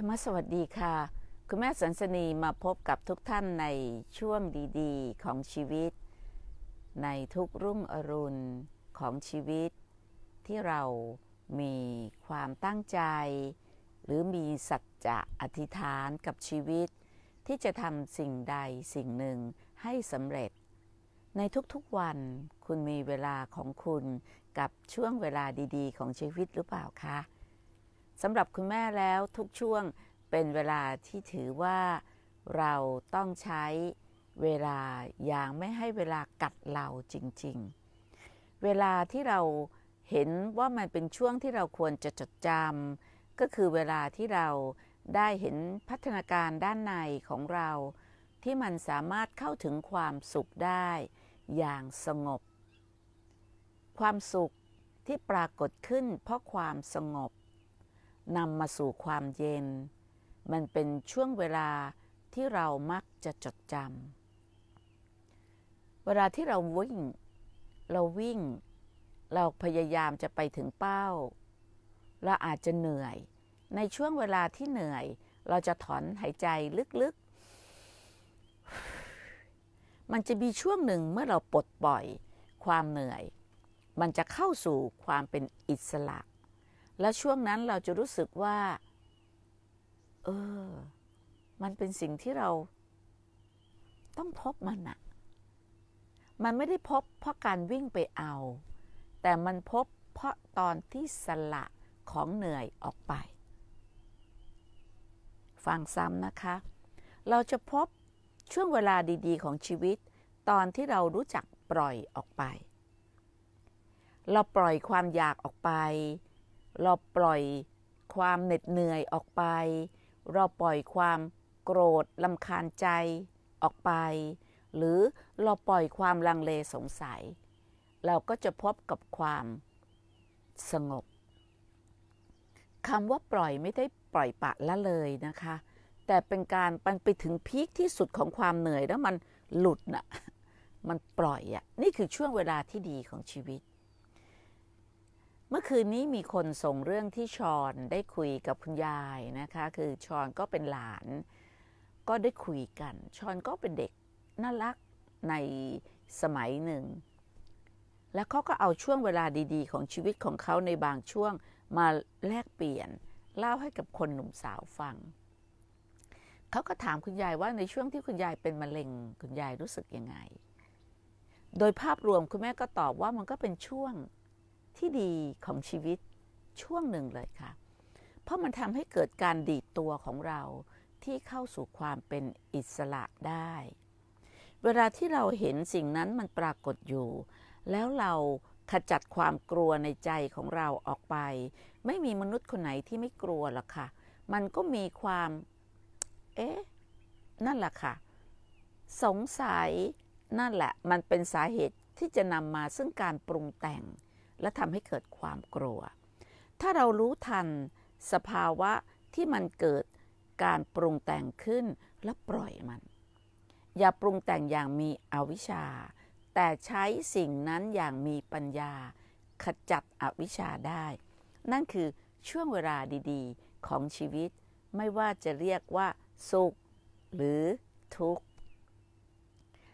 ธรรมสวัสดีค่ะ คุณแม่สันสนีมาพบกับทุกท่านในช่วงดีๆของชีวิต ในทุกรุ่งอรุณของชีวิต ที่เรามีความตั้งใจ หรือมีสัจจะอธิษฐานกับชีวิต ที่จะทำสิ่งใดสิ่งหนึ่งให้สำเร็จ ในทุกๆวันคุณมีเวลาของคุณกับช่วงเวลาดีๆของชีวิตหรือเปล่าคะสำหรับคุณแม่แล้วทุกช่วงเป็นเวลาที่ถือว่า เราต้องใช้เวลาอย่างไม่ให้เวลากัดเราจริงๆ เวลาที่เราเห็นว่ามันเป็นช่วงที่เราควรจะจดจำก็คือเวลาที่เราได้เห็นพัฒนาการด้านในของเรา ที่มันสามารถเข้าถึงความสุขได้อย่างสงบ ความสุขที่ปรากฏขึ้นเพราะความสงบนำมาสู่ความเย็น มันเป็นช่วงเวลาที่เรามักจะจดจำเวลาที่เราวิ่ง เราวิ่ง เราพยายามจะไปถึงเป้า เราอาจจะเหนื่อย ในช่วงเวลาที่เหนื่อย เราจะถอนหายใจลึกๆ มันจะมีช่วงหนึ่งเมื่อเราปลดปล่อยความเหนื่อย มันจะเข้าสู่ความเป็นอิสระแล้วช่วงนั้นเราจะรู้สึกว่า เออ มันเป็นสิ่งที่เรา ต้องพบมันอะมันไม่ได้พบ เพราะการวิ่งไปเอา แต่มันพบเพราะตอนที่สละของเหนื่อยออกไป ฟังซ้ำนะคะ เราจะพบช่วงเวลาดี ๆ ของชีวิต ตอนที่เรารู้จักปล่อยออกไป เราปล่อยความอยากออกไปเราปล่อยความเหน็ดเหนื่อยออกไป เราปล่อยความโกรธลำคาญใจออกไป หรือเราปล่อยความลังเลสงสัย เราก็จะพบกับความสงบ คำว่าปล่อยไม่ได้ปล่อยปะละเลยนะคะ แต่เป็นการมันไปถึงพีคที่สุดของความเหนื่อยแล้วมันหลุดนะ่ะ มันปล่อยอะ่ะ นี่คือช่วงเวลาที่ดีของชีวิตเมื่อคืนนี้มีคนส่งเรื่องที่ชอนได้คุยกับคุณยายนะคะ คือชอนก็เป็นหลานก็ได้คุยกันชอนก็เป็นเด็กน่ารัก ในสมัยหนึ่ง แล้วเขาก็เอาช่วงเวลาดีๆ ของชีวิตของเขาในบางช่วงมาแลกเปลี่ยนเล่าให้กับคนหนุ่มสาวฟัง เขาก็ถามคุณยายว่าในช่วงที่คุณยายเป็นมะเร็งคุณยายรู้สึกยังไง โดยภาพรวมคุณแม่ก็ตอบว่ามันก็เป็นช่วงที่ดีของชีวิตช่วงหนึ่งเลย ค่ะ เพราะมันทำให้เกิดการดีดตัวของเราที่เข้าสู่ความเป็นอิสระได้ เวลาที่เราเห็นสิ่งนั้นมันปรากฏอยู่ แล้วเรา ขจัดความกลัวในใจของเราออกไป ไม่มีมนุษย์คนไหนที่ไม่กลัวหรอกค่ะ มันก็มีความ เอ๊ะ นั่นแหละค่ะ สงสัย นั่นแหละ มันเป็นสาเหตุที่จะนำมาซึ่งการปรุงแต่งและทำให้เกิดความกลัว ถ้าเรารู้ทันสภาวะที่มันเกิดการปรุงแต่งขึ้นและปล่อยมัน อย่าปรุงแต่งอย่างมีอวิชชา แต่ใช้สิ่งนั้นอย่างมีปัญญา ขจัดอวิชชาได้ นั่นคือช่วงเวลาดีๆของชีวิต ไม่ว่าจะเรียกว่าสุข หรือทุกข์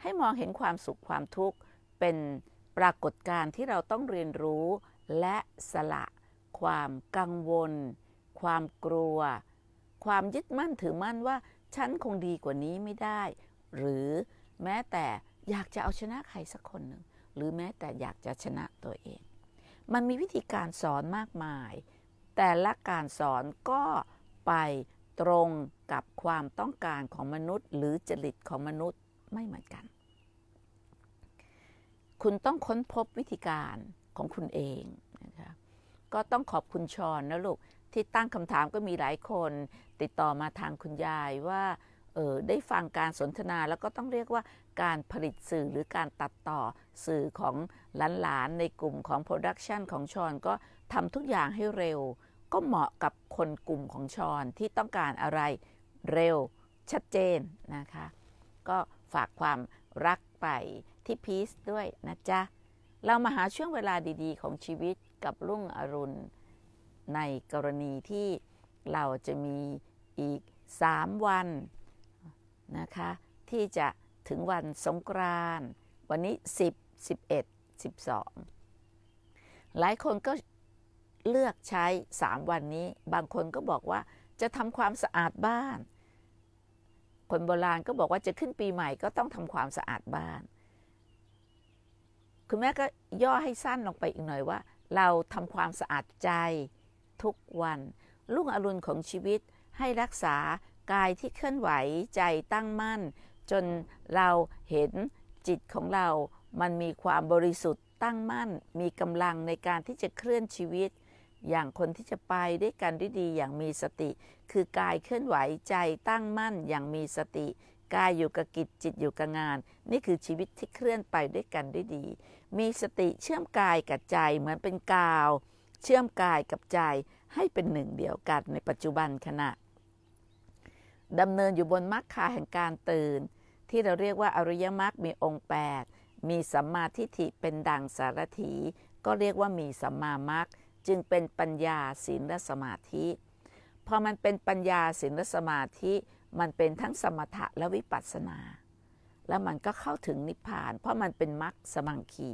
ให้มองเห็นความสุขความทุกข์เป็นปรากฏการณ์ที่เราต้องเรียนรู้และสละความกังวล ความกลัว ความยึดมั่นถือมั่นว่าฉันคงดีกว่านี้ไม่ได้ หรือแม้แต่อยากจะเอาชนะใครสักคนหนึ่ง หรือแม้แต่อยากจะชนะตัวเอง มันมีวิธีการสอนมากมาย แต่ละการสอนก็ไปตรงกับความต้องการของมนุษย์ หรือจริตของมนุษย์ไม่เหมือนกันคุณต้องค้นพบวิธีการของคุณเองนะคะก็ต้องขอบคุณชอนนะลูกที่ตั้งคำถามก็มีหลายคน ติดต่อมาทางคุณยายว่าเออได้ฟังการสนทนาแล้วก็ต้องเรียกว่าการผลิตสื่อหรือการตัดต่อสื่อของหลานๆ ในกลุ่มของโปรดักชันของชอนก็ทำทุกอย่างให้เร็ว ก็เหมาะกับคนกลุ่มของชอนที่ต้องการอะไรเร็วชัดเจนนะคะก็ฝากความรักไปที่พีซด้วยนะจ๊ะ เรามาหาช่วงเวลาดีๆของชีวิตกับรุ่งอรุณ ในกรณีที่เราจะมีอีก 3 วันนะคะที่จะถึงวันสงกรานต์วันนี้ 10 11 12 หลายคนก็เลือกใช้ 3 วันนี้บางคนก็บอกว่าจะทำความสะอาดบ้านคนโบราณก็บอกว่าจะขึ้นปีใหม่ก็ต้องทำความสะอาดบ้าน คุณแม่ก็ย่อให้สั้นลงไปอีกหน่อยว่า เราทำความสะอาดใจทุกวัน ลุ่งอรุณของชีวิตให้รักษา กายที่เคลื่อนไหวใจตั้งมั่น จนเราเห็นจิตของเรามันมีความบริสุทธิ์ตั้งมั่น มีกำลังในการที่จะเคลื่อนชีวิตอย่างคนที่จะไปด้วยกันด้วยดีอย่างมีสติ คือกายเคลื่อนไหวใจตั้งมั่นอย่างมีสติ กายอยู่กับกิจจิตอยู่กับงาน นี่คือชีวิตที่เคลื่อนไปด้วยกันด้วยดี มีสติเชื่อมกายกับใจเหมือนเป็นกาว เชื่อมกายกับใจให้เป็นหนึ่งเดียวกันในปัจจุบันขณะดำเนินอยู่บนมรรคาแห่งการตื่น ที่เราเรียกว่าอริยมรรคมีองค์ 8 มีสัมมาทิฏฐิเป็นดังสารถี ก็เรียกว่ามีสัมมามรรคจึงเป็นปัญญาศีลและสมาธิพอมันเป็นปัญญาศีลและสมาธิ มันเป็นทั้งสมถะและวิปัสสนา แล้วมันก็เข้าถึงนิพพาน เพราะมันเป็นมรรคสมังคี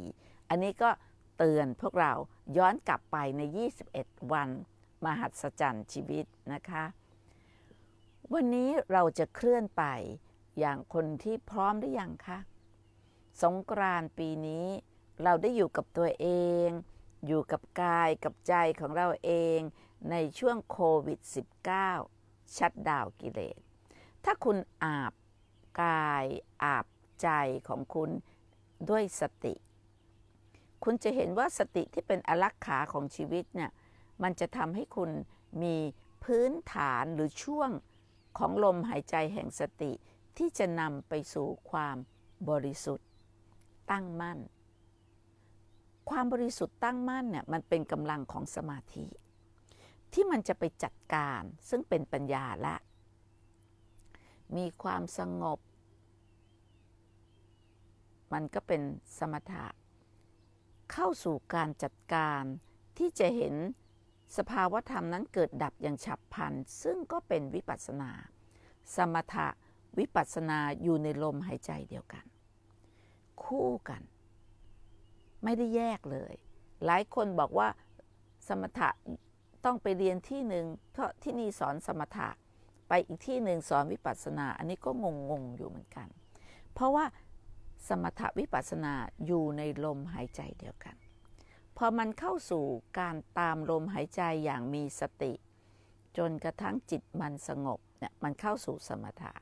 อันนี้ก็เตือนพวกเราย้อนกลับไปใน 21 วัน มหัศจรรย์ชีวิตนะคะ วันนี้เราจะเคลื่อนไปอย่างคนที่พร้อมหรือยังคะสงกรานต์ปีนี้เราได้อยู่กับตัวเองอยู่กับกายกับใจของเราเองในช่วงโควิด -19 ชัดดาวกิเลสถ้าคุณอาบกายอาบใจของคุณด้วยสติ คุณจะเห็นว่าสติที่เป็นอลักขาของชีวิตเนี่ยมันจะทำให้คุณมีพื้นฐานหรือช่วงของลมหายใจแห่งสติที่จะนำไปสู่ความบริสุทธิ์ตั้งมั่นความบริสุทธิ์ตั้งมั่นเนี่ยมันเป็นกำลังของสมาธิ ที่มันจะไปจัดการซึ่งเป็นปัญญาละ มีความสงบ มันก็เป็นสมถะเข้าสู่การจัดการที่จะเห็นสภาวธรรมนั้นเกิดดับอย่างฉับพลัน ซึ่งก็เป็นวิปัสนา สมถะวิปัสนาอยู่ในลมหายใจเดียวกัน คู่กันไม่ได้แยกเลย หลายคนบอกว่าสมถะต้องไปเรียนที่หนึ่งเพราะที่นี่สอนสมถะไปอีกที่หนึ่งสอนวิปัสสนา อันนี้ก็งงงอยู่เหมือนกัน เพราะว่าสมถะวิปัสสนาอยู่ในลมหายใจเดียวกัน พอมันเข้าสู่การตามลมหายใจอย่างมีสติ จนกระทั่งจิตมันสงบเนี่ยมันเข้าสู่สมถะ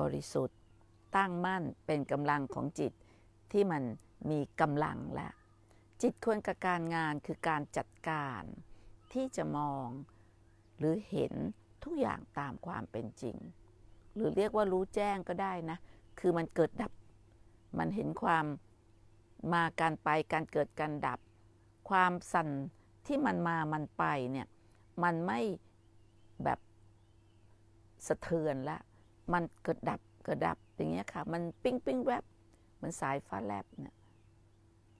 บริสุทธิ์ตั้งมั่นเป็นกำลังของจิตที่มันมีกำลังและ จิตควรกับการงานคือการจัดการที่จะมอง หรือเห็นทุกอย่างตามความเป็นจริง หรือเรียกว่ารู้แจ้งก็ได้นะ คือมันเกิดดับ มันเห็นความมาการไปการเกิดการดับ ความสั่นที่มันมามันไปเนี่ย มันไม่แบบสะเทือนละ มันเกิดดับเกิดดับอย่างเงี้ยค่ะ มัน ปิ้งปิ้งแวบเหมือนสายฟ้าแลบเนี่ย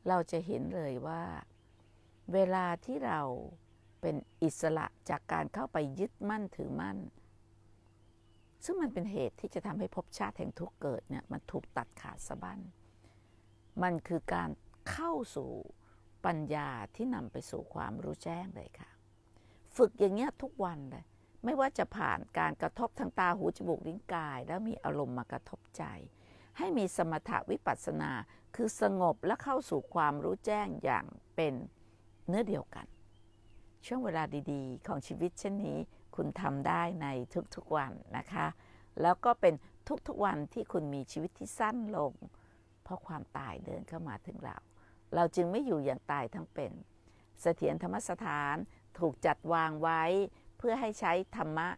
เราจะเห็นเลยว่าเวลาที่เราเป็นอิสระจากการเข้าไปยึดมั่นถือมั่น ซึ่งมันเป็นเหตุที่จะทำให้ภพชาติแห่งทุกเกิดเนี่ยมันถูกตัดขาดสะบั้นมันคือการเข้าสู่ปัญญาที่นำไปสู่ความรู้แจ้งเลยค่ะ ฝึกอย่างเงี้ยทุกวันเลย ไม่ว่าจะผ่านการกระทบทางตาหูจมูกลิ้นกาย แล้วมีอารมณ์มากระทบใจ ให้มีสมถะวิปัสสนาคือสงบและเข้าสู่ความรู้แจ้งอย่างเป็นเนื้อเดียวกัน ช่วงเวลาดีๆ ของชีวิตเช่นนี้คุณทำได้ในทุกๆ วันนะคะ แล้วก็เป็นทุกๆ วันที่คุณมีชีวิตที่สั้นลง เพราะความตายเดินเข้ามาถึงเรา เราจึงไม่อยู่อย่างตายทั้งเป็น เสถียรธรรมสถานถูกจัดวางไว้เพื่อให้ใช้ธรรมะ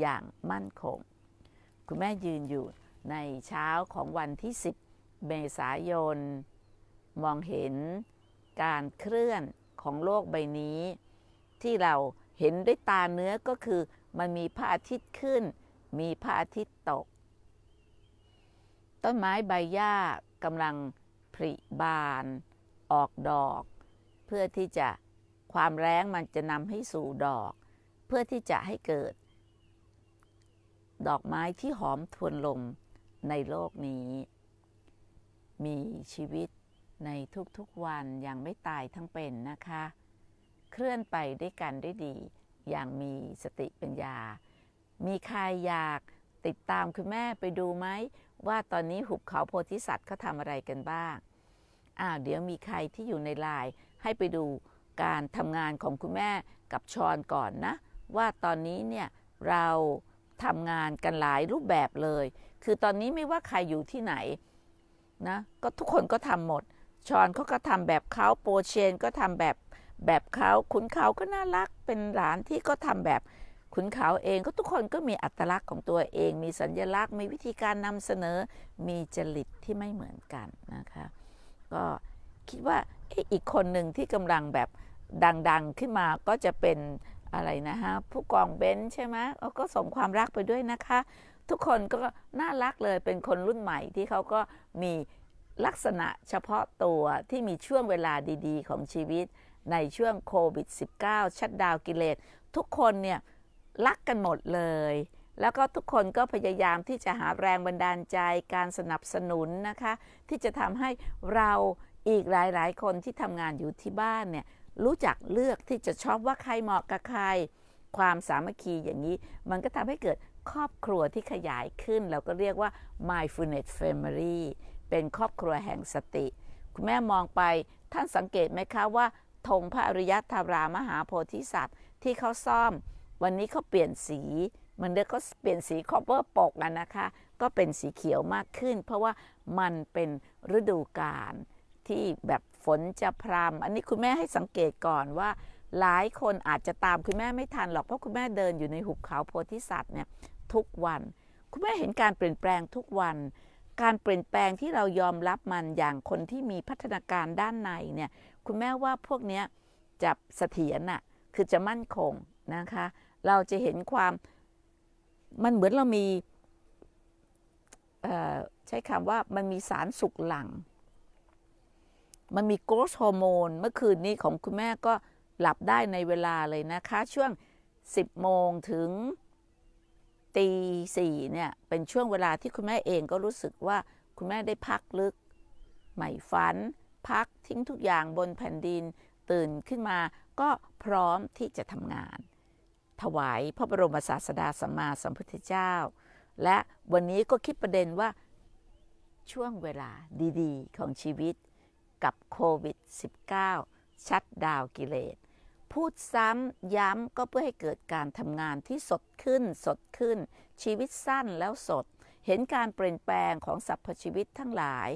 อย่างมั่นคง คุณแม่ยืนอยู่ในเช้าของวันที่10เมษายนมองเห็นการเคลื่อนของโลกใบนี้ ที่เราเห็นด้วยตาเนื้อก็คือมันมีพระอาทิตย์ขึ้นมีพระอาทิตย์ตก ต้นไม้ใบหญ้ากำลังผลิบาน ออกดอก เพื่อที่จะความแรงมันจะนำให้สู่ดอก เพื่อที่จะให้เกิดดอกไม้ที่หอมทวนลมในโลกนี้มีชีวิตในทุกๆวันยังไม่ตายทั้งเป็นนะคะ เคลื่อนไปได้วยกันได้ดีอย่างมีสติปัญญา มีใครอยากติดตามคุณแม่ไปดูไหมว่าตอนนี้หุบเขาโพธิสัตว์เขาทำอะไรกันบ้าง อ้าวเดี๋ยวมีใครที่อยู่ในไลน์ให้ไปดูการทำงานของคุณแม่กับชอนก่อนนะ ว่าตอนนี้เนี่ยเราทำงานกันหลายรูปแบบเลย คือตอนนี้ไม่ว่าใครอยู่ที่ไหนนะก็ทุกคนก็ทำหมด ชอนเขาก็ทำแบบเขาโปเชนก็ทำแบบแบบเขาขุนเขาก็น่ารัก เป็นหลานที่ก็ทำแบบขุนเขาเอง ก็ทุกคนก็มีอัตลักษณ์ของตัวเอง มีสัญญลักษณ์ มีวิธีการนำเสนอ มีจริตที่ไม่เหมือนกันนะคะ ก็คิดว่าอีกคนหนึ่งที่กำลังแบบดังๆขึ้นมาก็จะเป็นอะไรนะฮะ ผู้กองเบนใช่ไหมก็ส่งความรักไปด้วยนะคะทุกคนก็น่ารักเลยเป็นคนรุ่นใหม่ที่เขาก็มีลักษณะเฉพาะตัวที่มีช่วงเวลาดีๆของชีวิตในช่วงโควิด -19 ชัดดาวกิเลส ทุกคนเนี่ยรักกันหมดเลย แล้วก็ทุกคนก็พยายามที่จะหาแรงบันดาลใจการสนับสนุนนะคะ ที่จะทำให้เราอีกหลายๆคนที่ทำงานอยู่ที่บ้านเนี่ยรู้จักเลือกที่จะชอบว่าใครเหมาะกับใครความสามัคคีอย่างนี้ มันก็ทำให้เกิดครอบครัวที่ขยายขึ้นเราก็เรียกว่า mindfulness family เป็นครอบครัวแห่งสติ คุณแม่มองไปท่านสังเกตไหมคะว่าธงพระอริยธรรามหาโพธิสัตว์ ที่เขาซ่อมวันนี้เขาเปลี่ยนสี มันเด็กขาเปลี่ยนสีคอปเปอร์ปกนะคะ ก็เป็นสีเขียวมากขึ้น เพราะว่ามันเป็นฤดูกาลที่แบบฝนจะพรำอันนี้คุณแม่ให้สังเกตก่อนว่า หลายคนอาจจะตามคุณแม่ไม่ทันหรอกเพราะคุณแม่เดินอยู่ในหุบเขาโพธิสัตว์เนี่ยทุกวัน คุณแม่เห็นการเปลี่ยนแปลงทุกวัน การเปลี่ยนแปลงที่เรายอมรับมันอย่างคนที่มีพัฒนาการด้านใน เนี่ย คุณแม่ว่าพวก เนี้ยจะเสถียรน่ะ คือจะมั่นคงนะคะ เราจะเห็นความ มันเหมือนเรามี ใช้คำว่ามันมีสารสุกหลัง มันมีโกรทฮอร์โมน เมื่อคืนนี้ของคุณแม่ก็หลับได้ในเวลาเลยนะคะ ช่วง 10โมงถึงตีสี่เนี่ยเป็นช่วงเวลาที่คุณแม่เองก็รู้สึกว่าคุณแม่ได้พักลึก ใหม่ฝัน พักทิ้งทุกอย่างบนแผ่นดินตื่นขึ้นมาก็พร้อมที่จะทำงาน ถวายพระบรมศาสดาสัมมาสัมพุทธเจ้า และวันนี้ก็คิดประเด็นว่าช่วงเวลาดีๆของชีวิตกับโควิด -19 ชัดดาวกิเลสพูดซ้ำย้ำก็เพื่อให้เกิดการทำงานที่สดขึ้นสดขึ้น ชีวิตสั้นแล้วสด เห็นการเปลี่ยนแปลงของสรรพชีวิตทั้งหลาย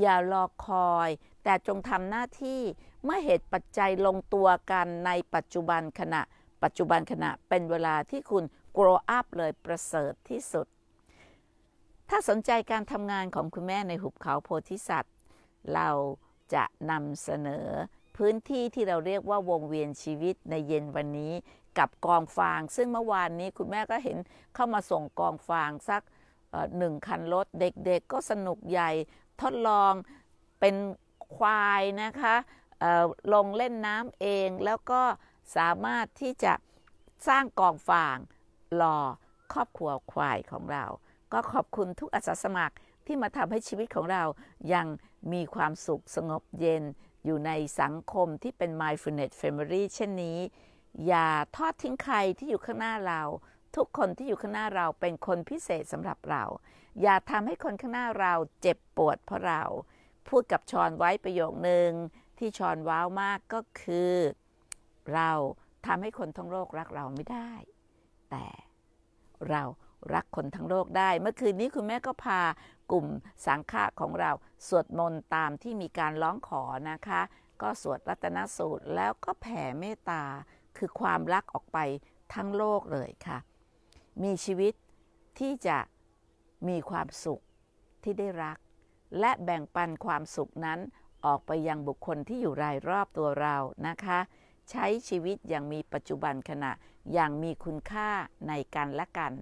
อย่ารอคอย แต่จงทำหน้าที่เมื่อเหตุปัจจัยลงตัวกันในปัจจุบันขณะ ปัจจุบันขณะเป็นเวลาที่คุณ grow up เลยประเสริฐที่สุด ถ้าสนใจการทำงานของคุณแม่ในหุบเขาโพธิสัตว์ เราจะนำเสนอพื้นที่ที่เราเรียกว่าวงเวียนชีวิตในเย็นวันนี้กับกองฟาง ซึ่งเมื่อวานนี้คุณแม่ก็เห็นเข้ามาส่งกองฟางสักหนึ่งคันรถเด็กๆ ก็สนุกใหญ่ทดลองเป็นควายนะคะลงเล่นน้ำเองแล้วก็สามารถที่จะสร้างกองฟางหล่อครอบครัวควายของเรา ก็ขอบคุณทุกอาสาสมัครที่มาทำให้ชีวิตของเรายังมีความสุขสงบเย็นอยู่ในสังคมที่เป็น mindfulness family เช่นนี้ อย่าทอดทิ้งใครที่อยู่ข้างหน้าเรา ทุกคนที่อยู่ข้างหน้าเราเป็นคนพิเศษสำหรับเรา อย่าทำให้คนข้างหน้าเราเจ็บปวดเพราะเรา พูดกับชอนไว้ประโยคหนึ่งที่ชอนว้าวมากก็คือ เราทำให้คนทั้งโลกรักเราไม่ได้ แต่เรารักคนทั้งโลกได้ เมื่อคืนนี้คุณแม่ก็พากลุ่มสังฆะของเราสวดมนต์ตามที่มีการร้องขอนะคะ ก็สวดรัตนสูตรแล้วก็แผ่เมตตา คือความรักออกไปทั้งโลกเลยค่ะ มีชีวิตที่จะมีความสุขที่ได้รัก และแบ่งปันความสุขนั้นออกไปยังบุคคลที่อยู่รายรอบตัวเรานะคะ ใช้ชีวิตอย่างมีปัจจุบันขณะอย่างมีคุณค่าในการละกัน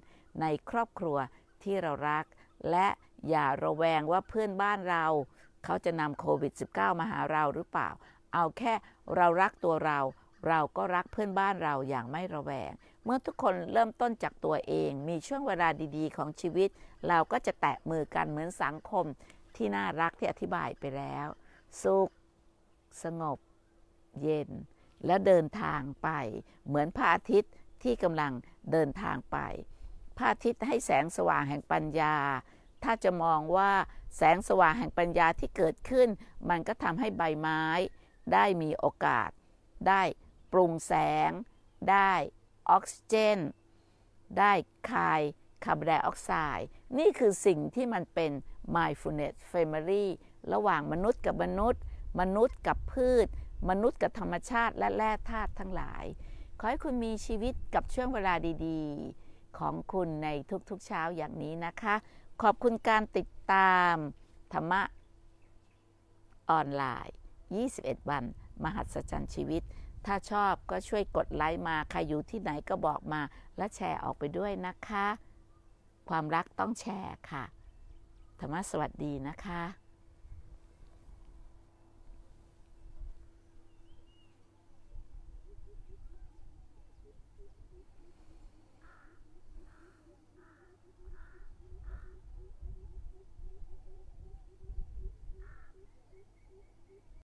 ในครอบครัวที่เรารักและอย่าระแวงว่าเพื่อนบ้านเราเขาจะนำโควิด -19 มาหาเราหรือเปล่า เอาแค่เรารักตัวเรา เราก็รักเพื่อนบ้านเราอย่างไม่ระแวง เมื่อทุกคนเริ่มต้นจากตัวเอง มีช่วงเวลาดีๆ ของชีวิต เราก็จะแตะมือกันเหมือนสังคมที่น่ารักที่อธิบายไปแล้ว สุขสงบ เย็น และเดินทางไป เหมือนพระอาทิตย์ที่กำลังเดินทางไปพระอาทิตย์ให้แสงสว่างแห่งปัญญาถ้าจะมองว่าแสงสว่างแห่งปัญญาที่เกิดขึ้น มันก็ทำให้ใบไม้ ได้มีโอกาส ได้ปรุงแสง ได้ออกซิเจน ได้คายคาร์บอนไดออกไซด์ นี่คือสิ่งที่มันเป็น mindfulness family ระหว่างมนุษย์กับมนุษย์ มนุษย์กับพืช มนุษย์กับธรรมชาติ และแร่ธาตุทั้งหลาย ขอให้คุณมีชีวิตกับช่วงเวลาดีๆ ของคุณในทุกๆเช้าอย่างนี้นะคะขอบคุณการติดตามธรรมะออนไลน์ 21 วัน มหัศจรรย์ชีวิต ถ้าชอบก็ช่วยกดไลค์มา ใครอยู่ที่ไหนก็บอกมา และแชร์ออกไปด้วยนะคะ ความรักต้องแชร์ค่ะ ธรรมะสวัสดีนะคะ